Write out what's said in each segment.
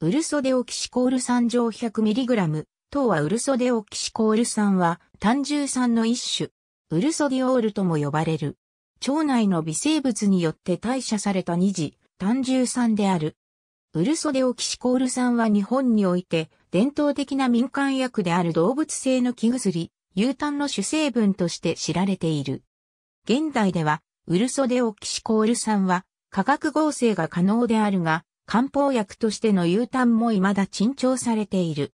ウルソデオキシコール酸上 100mg、糖はウルソデオキシコール酸は単重酸の一種、ウルソディオールとも呼ばれる。腸内の微生物によって代謝された二次、単重酸である。ウルソデオキシコール酸は日本において伝統的な民間薬である動物性の木薬、牛炭の主成分として知られている。現代ではウルソデオキシコール酸は化学合成が可能であるが、漢方薬としての油炭も未だ珍重されている。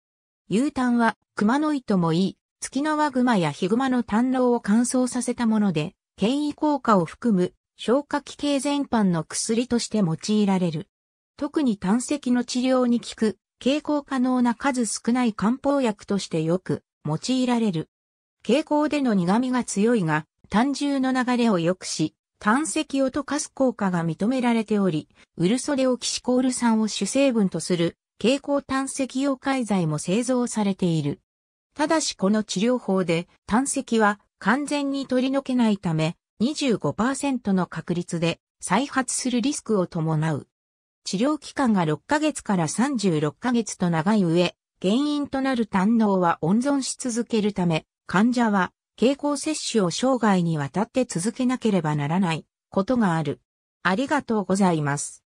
油炭は熊の糸もいい、月の輪熊やヒグマの胆炉を乾燥させたもので、権威効果を含む消化器系全般の薬として用いられる。特に胆石の治療に効く、傾向可能な数少ない漢方薬としてよく用いられる。傾向での苦味が強いが、胆汁の流れを良くし、炭石を溶かす効果が認められており、ウルソデオキシコール酸を主成分とする蛍光炭石溶解剤も製造されている。ただしこの治療法で炭石は完全に取り除けないため25%の確率で再発するリスクを伴う。治療期間が6ヶ月から36ヶ月と長い上、原因となる胆脳は温存し続けるため、患者は経口摂取を生涯にわたって続けなければならないことがある。ありがとうございます。